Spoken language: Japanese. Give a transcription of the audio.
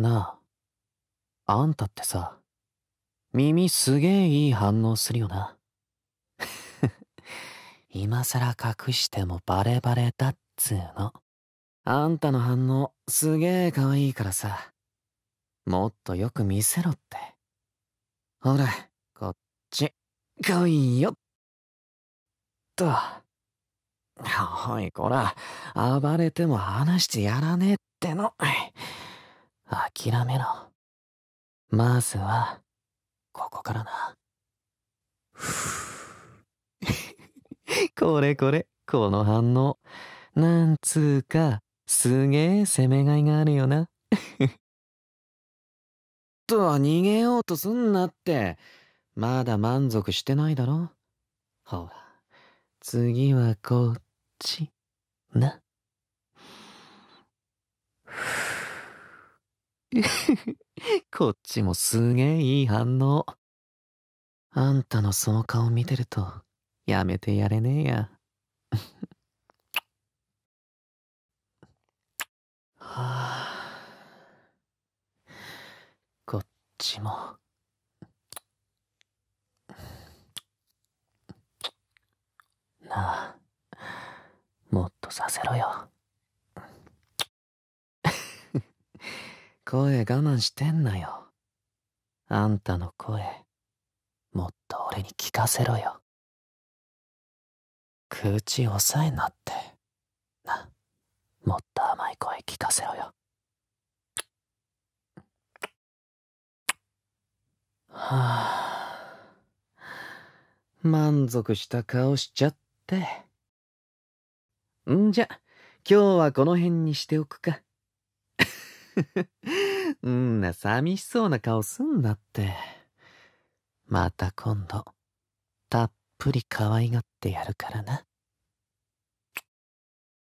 なあ、あんたってさ、耳すげえいい反応するよな。今更隠してもバレバレだっつーの。あんたの反応すげえ可愛いからさ、もっとよく見せろって。ほら、こっち、来いよっと。おい、こら、暴れても話してやらねえっての。諦めろ。まずは、ここからな。これこれ、この反応。なんつうか、すげえ攻めがいがあるよな。と、は逃げようとすんなって。まだ満足してないだろ。ほら、次はこっち、な。こっちもすげえいい反応。あんたのその顔見てると、やめてやれねえや。はあ、こっちも。なあ、もっとさせろよ。声我慢してんなよ。あんたの声、もっと俺に聞かせろよ。口押さえなって。な、もっと甘い声聞かせろよ。はあ、満足した顔しちゃって。んじゃ、今日はこの辺にしておくか。んな寂しそうな顔すんなって。また今度、たっぷり可愛がってやるからな。